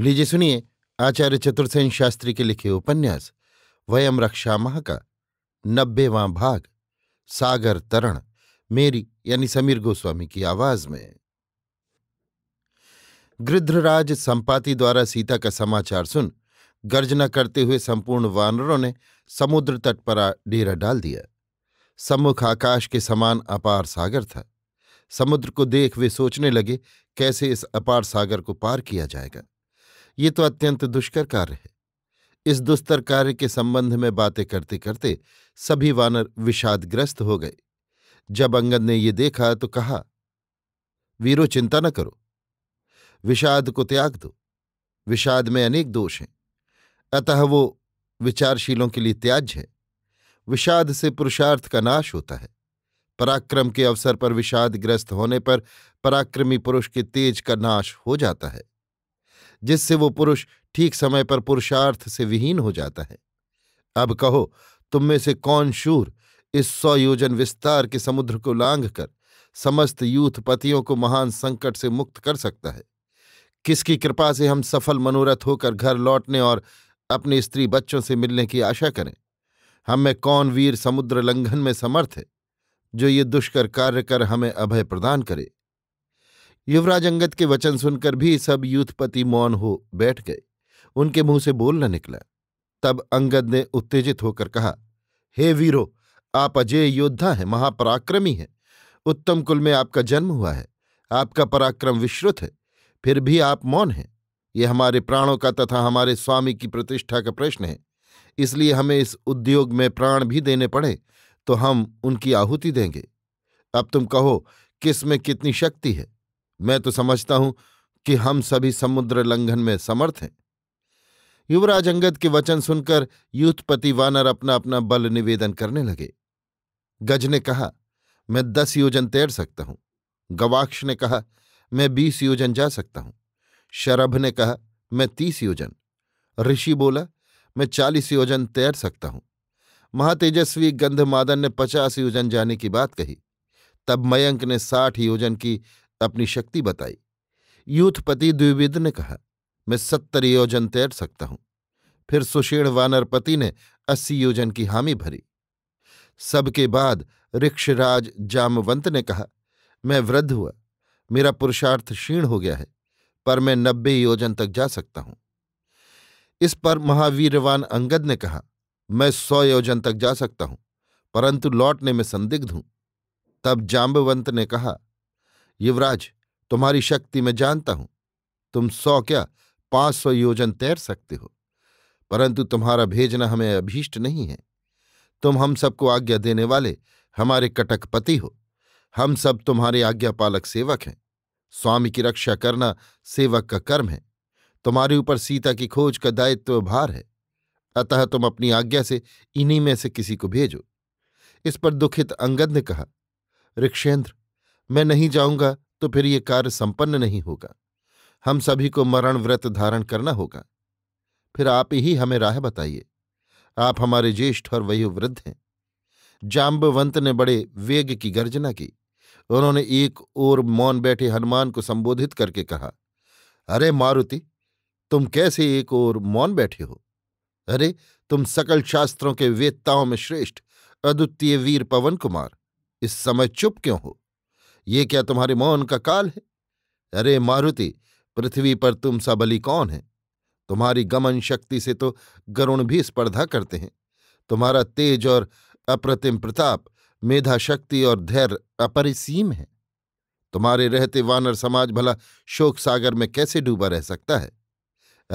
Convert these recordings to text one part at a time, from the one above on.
लीजिए सुनिए आचार्य चतुर्सेन शास्त्री के लिखे उपन्यास वयम रक्षामह का नब्बेवां भाग सागर तरण मेरी यानी समीर गोस्वामी की आवाज में गृध्रराज संपाति द्वारा सीता का समाचार सुन गर्जना करते हुए संपूर्ण वानरों ने समुद्र तट पर डेरा डाल दिया सम्मुख आकाश के समान अपार सागर था समुद्र को देख वे सोचने लगे कैसे इस अपार सागर को पार किया जाएगा ये तो अत्यंत दुष्कर कार्य है इस दुस्तर कार्य के संबंध में बातें करते करते सभी वानर विषादग्रस्त हो गए जब अंगद ने ये देखा तो कहा वीरो चिंता न करो विषाद को त्याग दो विषाद में अनेक दोष हैं अतः वो विचारशीलों के लिए त्याज है विषाद से पुरुषार्थ का नाश होता है पराक्रम के अवसर पर विषादग्रस्त होने पर पराक्रमी पुरुष के तेज का नाश हो जाता है जिससे वो पुरुष ठीक समय पर पुरुषार्थ से विहीन हो जाता है अब कहो तुम में से कौन शूर इस सौ योजन विस्तार के समुद्र को लांघ कर समस्त यूथ पतियों को महान संकट से मुक्त कर सकता है किसकी कृपा से हम सफल मनोरथ होकर घर लौटने और अपने स्त्री बच्चों से मिलने की आशा करें हम में कौन वीर समुद्र लंघन में समर्थ है जो ये दुष्कर कार्य कर हमें अभय प्रदान करे युवराज अंगद के वचन सुनकर भी सब यूथपति मौन हो बैठ गए उनके मुंह से बोल न निकला तब अंगद ने उत्तेजित होकर कहा हे वीरो आप अजय योद्धा हैं महापराक्रमी हैं उत्तम कुल में आपका जन्म हुआ है आपका पराक्रम विश्रुत है फिर भी आप मौन हैं ये हमारे प्राणों का तथा हमारे स्वामी की प्रतिष्ठा का प्रश्न है इसलिए हमें इस उद्योग में प्राण भी देने पड़े तो हम उनकी आहुति देंगे अब तुम कहो किस में कितनी शक्ति है मैं तो समझता हूं कि हम सभी समुद्र लंघन में समर्थ हैं युवराज अंगद के वचन सुनकर यूथपति वानर अपना अपना बल निवेदन करने लगे गज ने कहा मैं दस योजन तैर सकता हूं गवाक्ष ने कहा मैं बीस योजन जा सकता हूं शरभ ने कहा मैं तीस योजन ऋषि बोला मैं चालीस योजन तैर सकता हूं महातेजस्वी गंधमादन ने पचास योजन जाने की बात कही तब मयंक ने साठ योजन की अपनी शक्ति बताई यूथपति द्विविद ने कहा मैं सत्तर योजन तैर सकता हूं फिर सुषेण वानरपति ने अस्सी योजन की हामी भरी सबके बाद ऋक्षराज जामवंत ने कहा मैं वृद्ध हुआ मेरा पुरुषार्थ क्षीण हो गया है पर मैं नब्बे योजन तक जा सकता हूं इस पर महावीरवान अंगद ने कहा मैं सौ योजन तक जा सकता हूं परंतु लौटने में संदिग्ध हूं तब जाम्बवंत ने कहा युवराज तुम्हारी शक्ति मैं जानता हूं तुम सौ क्या पांच सौ योजन तैर सकते हो परंतु तुम्हारा भेजना हमें अभीष्ट नहीं है तुम हम सबको आज्ञा देने वाले हमारे कटकपति हो हम सब तुम्हारे आज्ञापालक सेवक हैं स्वामी की रक्षा करना सेवक का कर्म है तुम्हारे ऊपर सीता की खोज का दायित्व भार है अतः तुम अपनी आज्ञा से इन्हीं में से किसी को भेजो इस पर दुखित अंगद ने कहा ऋक्षेंद्र मैं नहीं जाऊंगा तो फिर ये कार्य संपन्न नहीं होगा हम सभी को मरण व्रत धारण करना होगा फिर आप ही हमें राह बताइए आप हमारे ज्येष्ठ और वयोवृद्ध हैं जाम्बवंत ने बड़े वेग की गर्जना की उन्होंने एक ओर मौन बैठे हनुमान को संबोधित करके कहा अरे मारुति तुम कैसे एक ओर मौन बैठे हो अरे तुम सकल शास्त्रों के वेत्ताओं में श्रेष्ठ अद्वितीय वीर पवन कुमार इस समय चुप क्यों हो ये क्या तुम्हारे मौन का काल है अरे मारुति पृथ्वी पर तुम सा कौन है तुम्हारी गमन शक्ति से तो गरुण भी स्पर्धा करते हैं तुम्हारा तेज और अप्रतिम प्रताप मेधा शक्ति और धैर्य अपरिसीम है तुम्हारे रहते वानर समाज भला शोक सागर में कैसे डूबा रह सकता है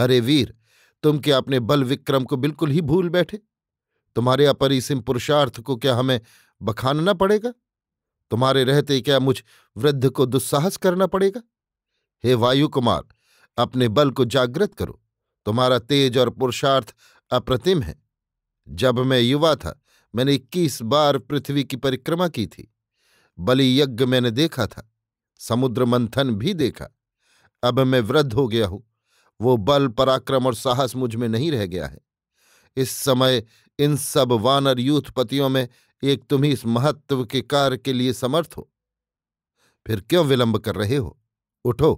अरे वीर तुम क्या अपने बल विक्रम को बिल्कुल ही भूल बैठे तुम्हारे अपरिसीम पुरुषार्थ को क्या हमें बखानना पड़ेगा तुम्हारे रहते क्या मुझ वृद्ध को दुस्साहस करना पड़ेगा हे वायु कुमार अपने बल को जागृत करो तुम्हारा तेज और पुरुषार्थ अप्रतिम है जब मैं युवा था मैंने इक्कीस बार पृथ्वी की परिक्रमा की थी बलि यज्ञ मैंने देखा था समुद्र मंथन भी देखा अब मैं वृद्ध हो गया हूं वो बल पराक्रम और साहस मुझ में नहीं रह गया है इस समय इन सब वानर यूथपतियों में एक तुम ही इस महत्व के कार्य के लिए समर्थ हो फिर क्यों विलंब कर रहे हो उठो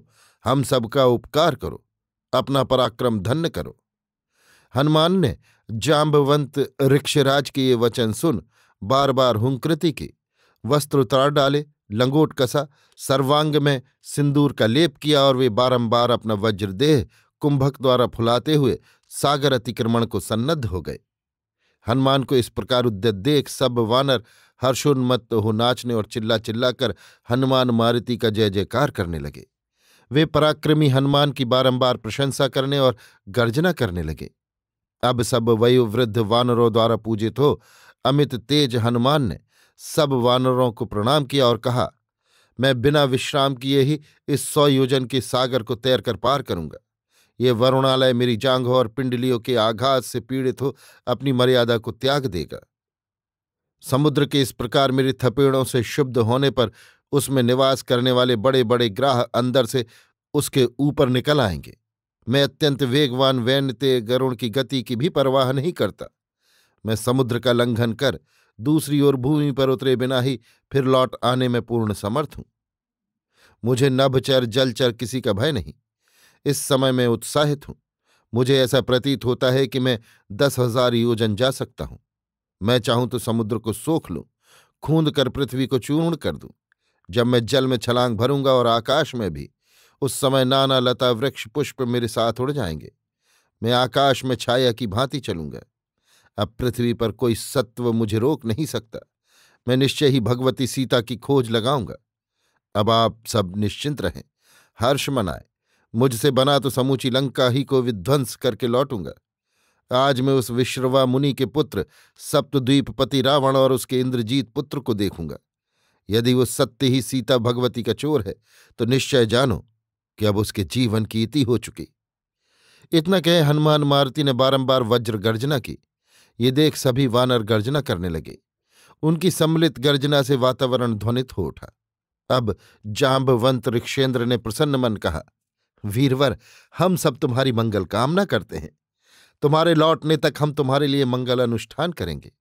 हम सबका उपकार करो अपना पराक्रम धन्य करो हनुमान ने जाम्बवंत ऋक्षराज के ये वचन सुन बार बार हुंकृति की वस्त्र उतार डाले लंगोट कसा सर्वांग में सिंदूर का लेप किया और वे बारंबार अपना वज्रदेह कुंभक द्वारा फुलाते हुए सागर अतिक्रमण को सन्नद्ध हो गए हनुमान को इस प्रकार उद्यत देख सब वानर हर्षोन्मत्त हो नाचने और चिल्ला चिल्लाकर हनुमान मारुति का जय जयकार करने लगे वे पराक्रमी हनुमान की बारंबार प्रशंसा करने और गर्जना करने लगे अब सब वयोवृद्ध वानरों द्वारा पूजित हो अमित तेज हनुमान ने सब वानरों को प्रणाम किया और कहा मैं बिना विश्राम किए ही इस सौ योजन के सागर को तैरकर पार करूंगा ये वरुणालय मेरी जांघों और पिंडलियों के आघात से पीड़ित हो अपनी मर्यादा को त्याग देगा समुद्र के इस प्रकार मेरे थपेड़ों से शुद्ध होने पर उसमें निवास करने वाले बड़े बड़े ग्राह अंदर से उसके ऊपर निकल आएंगे मैं अत्यंत वेगवान वैनते गरुण की गति की भी परवाह नहीं करता मैं समुद्र का लंघन कर दूसरी ओर भूमि पर उतरे बिना ही फिर लौट आने में पूर्ण समर्थ हूं मुझे नभचर जलचर किसी का भय नहीं इस समय मैं उत्साहित हूं मुझे ऐसा प्रतीत होता है कि मैं दस हजार योजन जा सकता हूं मैं चाहूं तो समुद्र को सोख लूं खूंद कर पृथ्वी को चूर्ण कर दूं जब मैं जल में छलांग भरूंगा और आकाश में भी उस समय नाना लता वृक्ष पुष्प मेरे साथ उड़ जाएंगे मैं आकाश में छाया की भांति चलूंगा अब पृथ्वी पर कोई सत्व मुझे रोक नहीं सकता मैं निश्चय ही भगवती सीता की खोज लगाऊंगा अब आप सब निश्चिंत रहें हर्ष मनाएं मुझसे बना तो समूची लंका ही को विध्वंस करके लौटूंगा आज मैं उस विश्रवा मुनि के पुत्र सप्तद्वीपपति रावण और उसके इंद्रजीत पुत्र को देखूंगा यदि वो सत्य ही सीता भगवती का चोर है तो निश्चय जानो कि अब उसके जीवन की इति हो चुकी इतना कहे हनुमान मारुति ने बारंबार वज्र गर्जना की ये देख सभी वानर गर्जना करने लगे उनकी सम्मिलित गर्जना से वातावरण ध्वनित हो उठा अब जांबवंत ऋक्षेंद्र ने प्रसन्न मन कहा वीरवर हम सब तुम्हारी मंगल कामना करते हैं तुम्हारे लौटने तक हम तुम्हारे लिए मंगल अनुष्ठान करेंगे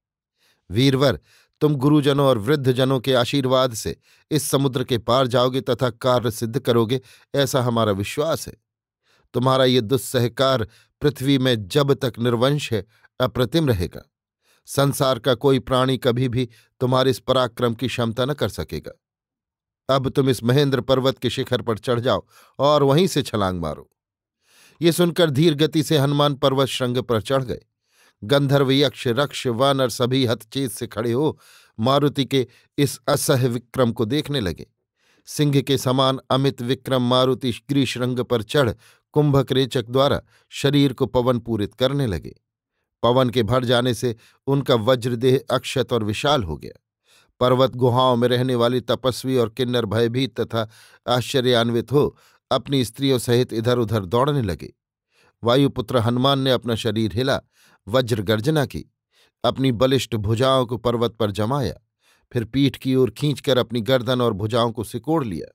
वीरवर तुम गुरुजनों और वृद्धजनों के आशीर्वाद से इस समुद्र के पार जाओगे तथा कार्य सिद्ध करोगे ऐसा हमारा विश्वास है तुम्हारा ये दुस्सहकार पृथ्वी में जब तक निर्वंश है अप्रतिम रहेगा संसार का कोई प्राणी कभी भी तुम्हारे इस पराक्रम की क्षमता न कर सकेगा अब तुम इस महेंद्र पर्वत के शिखर पर चढ़ जाओ और वहीं से छलांग मारो ये सुनकर धीर गति से हनुमान पर्वत श्रृंग पर चढ़ गए गंधर्व यक्ष रक्ष वानर सभी हतचेत से खड़े हो मारुति के इस असह विक्रम को देखने लगे सिंह के समान अमित विक्रम मारुति श्रृंग पर चढ़ कुंभक रेचक द्वारा शरीर को पवन पूरित करने लगे पवन के भर जाने से उनका वज्रदेह अक्षत और विशाल हो गया पर्वत गुहाओं में रहने वाली तपस्वी और किन्नर भयभीत तथा आश्चर्यान्वित हो अपनी स्त्रियों सहित इधर उधर दौड़ने लगे वायुपुत्र हनुमान ने अपना शरीर हिला वज्र गर्जना की अपनी बलिष्ठ भुजाओं को पर्वत पर जमाया फिर पीठ की ओर खींचकर अपनी गर्दन और भुजाओं को सिकोड़ लिया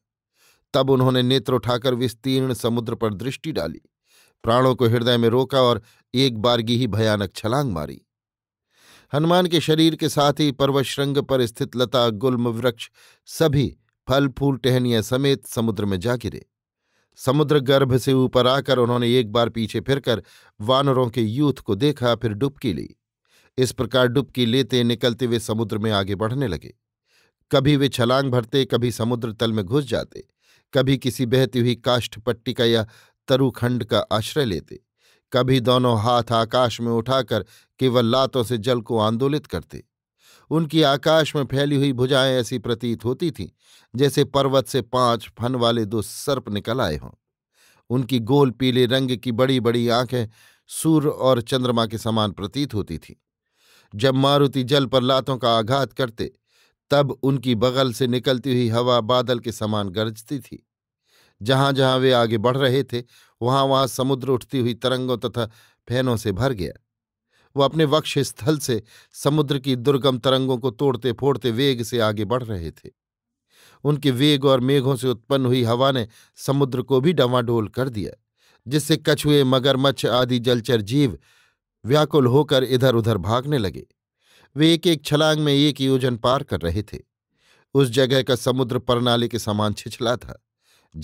तब उन्होंने नेत्र उठाकर विस्तीर्ण समुद्र पर दृष्टि डाली प्राणों को हृदय में रोका और एक बारगी ही भयानक छलांग मारी हनुमान के शरीर के साथ ही पर्वशृंग पर स्थित लता गुल्म वृक्ष सभी फल फूल टहनिया समेत समुद्र में जा गिरे समुद्र गर्भ से ऊपर आकर उन्होंने एक बार पीछे फिरकर वानरों के यूथ को देखा फिर डुबकी ली इस प्रकार डुबकी लेते निकलते वे समुद्र में आगे बढ़ने लगे कभी वे छलांग भरते कभी समुद्र तल में घुस जाते कभी किसी बहती हुई काष्ठ पट्टी का या तरुखंड का आश्रय लेते कभी दोनों हाथ आकाश में उठाकर कि वह लातों से जल को आंदोलित करते उनकी आकाश में फैली हुई भुजाएं ऐसी प्रतीत होती थीं जैसे पर्वत से पांच फन वाले दो सर्प निकल आए हों उनकी गोल पीले रंग की बड़ी बड़ी आंखें सूर्य और चंद्रमा के समान प्रतीत होती थीं जब मारुति जल पर लातों का आघात करते तब उनकी बगल से निकलती हुई हवा बादल के समान गरजती थी जहां जहां वे आगे बढ़ रहे थे वहां वहां समुद्र उठती हुई तरंगों तथा फैनों से भर गया वो अपने वक्ष स्थल से समुद्र की दुर्गम तरंगों को तोड़ते फोड़ते वेग से आगे बढ़ रहे थे उनके वेग और मेघों से उत्पन्न हुई हवा ने समुद्र को भी डवाडोल कर दिया जिससे कछुए मगरमच्छ आदि जलचर जीव व्याकुल होकर इधर उधर भागने लगे वे एक एक छलांग में एक योजन पार कर रहे थे उस जगह का समुद्र प्रणाली के समान छिछला था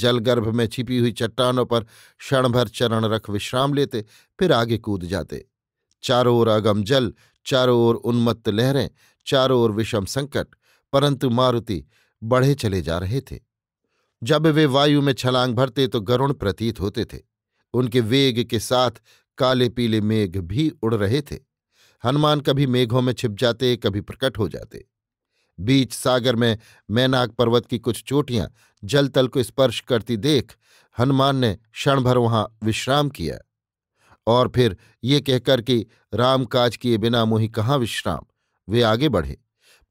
जलगर्भ में छिपी हुई चट्टानों पर क्षणभर चरण रख विश्राम लेते फिर आगे कूद जाते चारों ओर अगम जल चारों ओर उन्मत्त लहरें चारों ओर विषम संकट परंतु मारुति बढ़े चले जा रहे थे जब वे वायु में छलांग भरते तो गरुण प्रतीत होते थे उनके वेग के साथ काले पीले मेघ भी उड़ रहे थे हनुमान कभी मेघों में छिप जाते कभी प्रकट हो जाते बीच सागर में मैनाक पर्वत की कुछ चोटियां जलतल को स्पर्श करती देख हनुमान ने क्षणभर वहां विश्राम किया और फिर ये कहकर कि राम काज किए बिना मुहि कहाँ विश्राम वे आगे बढ़े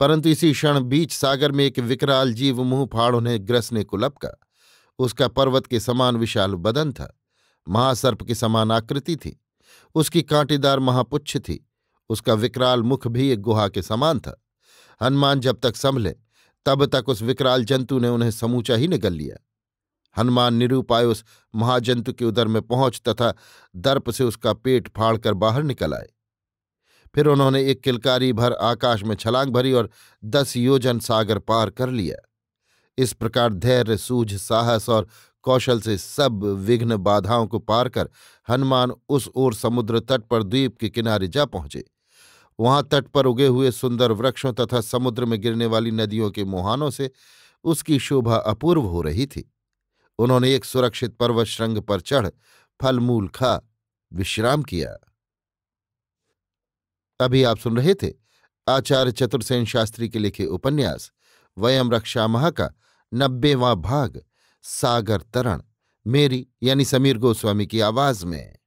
परंतु इसी क्षण बीच सागर में एक विकराल जीव मुंह फाड़ उन्हें ग्रसने को लपका उसका पर्वत के समान विशाल बदन था महासर्प के समान आकृति थी उसकी कांटेदार महापुच्छ थी उसका विकराल मुख भी एक गुहा के समान था हनुमान जब तक संभले तब तक उस विकराल जंतु ने उन्हें समूचा ही निगल लिया हनुमान उस महाजंतु के उदर में पहुंच तथा दर्प से उसका पेट फाड़कर बाहर निकल आए फिर उन्होंने एक किलकारी भर आकाश में छलांग भरी और दस योजन सागर पार कर लिया इस प्रकार धैर्य सूझ साहस और कौशल से सब विघ्न बाधाओं को पार कर हनुमान उस ओर समुद्र तट पर द्वीप के किनारे जा पहुंचे वहां तट पर उगे हुए सुंदर वृक्षों तथा समुद्र में गिरने वाली नदियों के मुहानों से उसकी शोभा अपूर्व हो रही थी उन्होंने एक सुरक्षित पर्वत श्रृंग पर चढ़ फलमूल खा विश्राम किया अभी आप सुन रहे थे आचार्य चतुर्सेन शास्त्री के लिखे उपन्यास वयम महा का नब्बेवा भाग सागर तरण मेरी यानी समीर गोस्वामी की आवाज में